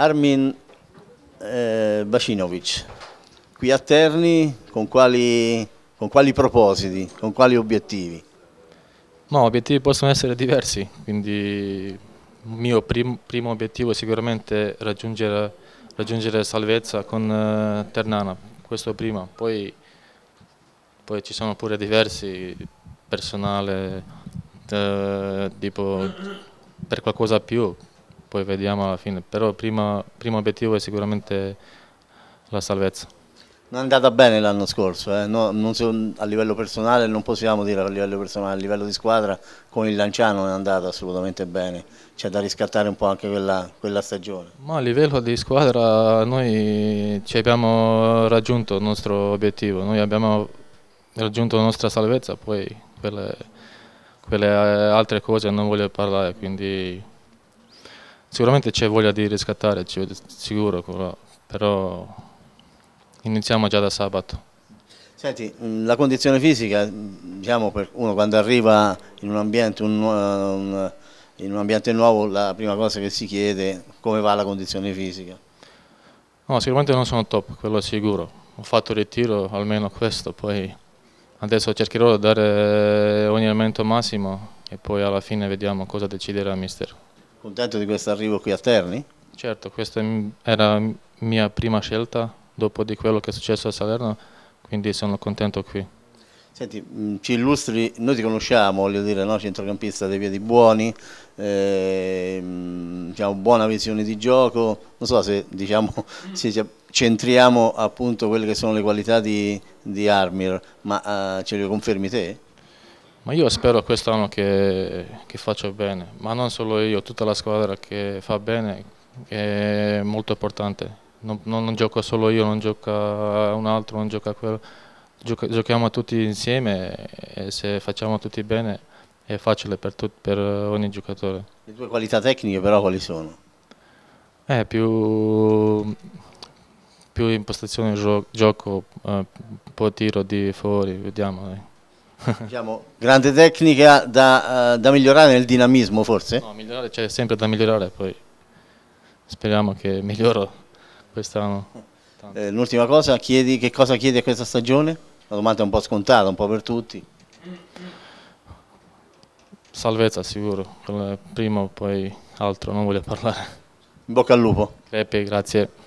Armin eh, Bacinovic, qui a Terni con quali, con quali propositi, con quali obiettivi? No, obiettivi possono essere diversi, quindi il mio prim, primo obiettivo è sicuramente raggiungere, raggiungere salvezza con eh, Ternana, questo prima, poi, poi, ci sono pure diversi personale, eh, tipo per qualcosa più, poi vediamo alla fine, però il primo obiettivo è sicuramente la salvezza. Non è andata bene l'anno scorso, eh? no, so, a livello personale non possiamo dire a livello personale, a livello di squadra con il Lanciano non è andata assolutamente bene, c'è da riscattare un po' anche quella, quella, stagione. Ma a livello di squadra noi ci abbiamo raggiunto il nostro obiettivo, noi abbiamo raggiunto la nostra salvezza, poi quelle, quelle altre cose non voglio parlare, quindi sicuramente c'è voglia di riscattare, ci sicuro, però iniziamo già da sabato. Senti, mm, la condizione fisica, diciamo, per uno quando arriva in un ambiente, un, eh, un, in un ambiente nuovo, la prima cosa che si chiede è come va la condizione fisica. No, sicuramente non sono top, quello è sicuro. Ho fatto ritiro, almeno questo, poi adesso cercherò di dare ogni elemento massimo e poi alla fine vediamo cosa deciderà il mister. Contento di questo arrivo qui a Terni? Certo, questa era mia prima scelta dopo di quello che è successo a Salerno, quindi sono contento qui. Senti, ci illustri, noi ti conosciamo, voglio dire, no? centrocampista dei piedi buoni, eh, diciamo, buona visione di gioco, non so se, diciamo, se centriamo appunto quelle che sono le qualità di, di Armir, ma eh, ce le confermi te? Ma io spero quest'anno che, che faccia bene, ma non solo io, tutta la squadra che fa bene è molto importante. Non, non, non gioco solo io, non gioca un altro, non gioca quello. Gioca, giochiamo tutti insieme e se facciamo tutti bene è facile per, tut, per ogni giocatore. Le tue qualità tecniche però quali sono? Eh, più, più impostazione gioco, eh, un po' tiro di fuori, vediamo. Eh. Diciamo, grande tecnica da, uh, da, migliorare nel dinamismo forse? No, migliorare c'è sempre da migliorare, poi speriamo che miglioro quest'anno. Eh, l'ultima cosa, chiedi, che cosa chiedi a questa stagione? La domanda è un po' scontata, un po' per tutti. Salvezza sicuro, prima o poi altro, non voglio parlare. In bocca al lupo. Crepe, grazie.